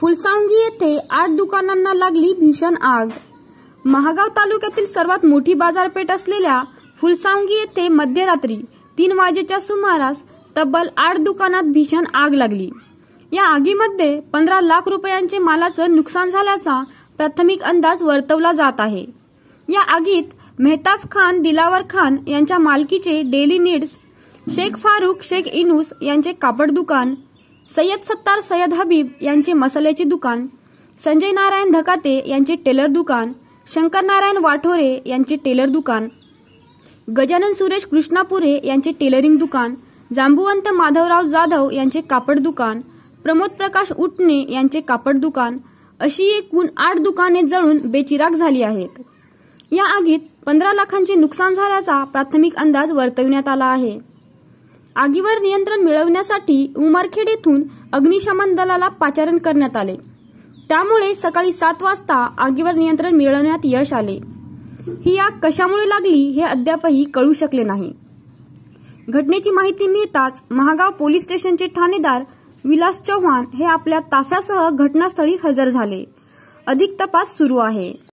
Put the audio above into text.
फुलसावंगी येथे आठ दुकानांना लागली भीषण आग महागाव तालुक्यातील सर्वात मोठी बाजारपेठ असलेल्या फुलसावंगी येथे मध्यरात्री तीन वाजेच्या सुमारास तब्बल आठ दुकानात भीषण आग लागली या आगीमध्ये पंधरा लाख रुपयांचे मालाचं नुकसान झाल्याचा प्राथमिक अंदाज वर्तवला जात आहे या आगीत मेहताब खान दिलावर खान यांच्या मालकीचे डेली नीड्स शेख फारुख शेख इनुस यांचे कापड दुकान सय्यद सत्तार सय्यद हबीब यांचे मसाल्याचे दुकान संजय नारायण धकाते यांचे टेलर दुकान शंकर नारायण वाठोरे यांचे टेलर दुकान गजानन सुरेश कृष्णापुरे यांचे टेलरिंग दुकान जांबुवंत माधवराव जाधव यांचे कापड दुकान प्रमोद प्रकाश उटणे यांचे कापड दुकान अशी एकूण आठ दुकाने जळून बेचिराग झाली आहेत या आगीत पंधरा लाखांचे नुकसान झाल्याचा प्राथमिक अंदाज वर्तविण्यात आला आहे आगीवर नियंत्रण मिळवण्यासाठी उमारखेड येथून अग्निशमन दलाला पाचारण करण्यात आले त्यामुळे सकाळी सात वाजता आगीवर नियंत्रण मिळवण्यात यश आले ही आग कशामुळे लागली हे अद्यापही कळू शकले नाही घटनेची माहिती मिळताच महागाव पोलीस स्टेशनचे ठाणेदार विलास चव्हाण हे आपल्या ताफ्यासह घटनास्थळी हजर झाले अधिक तपास सुरू आहे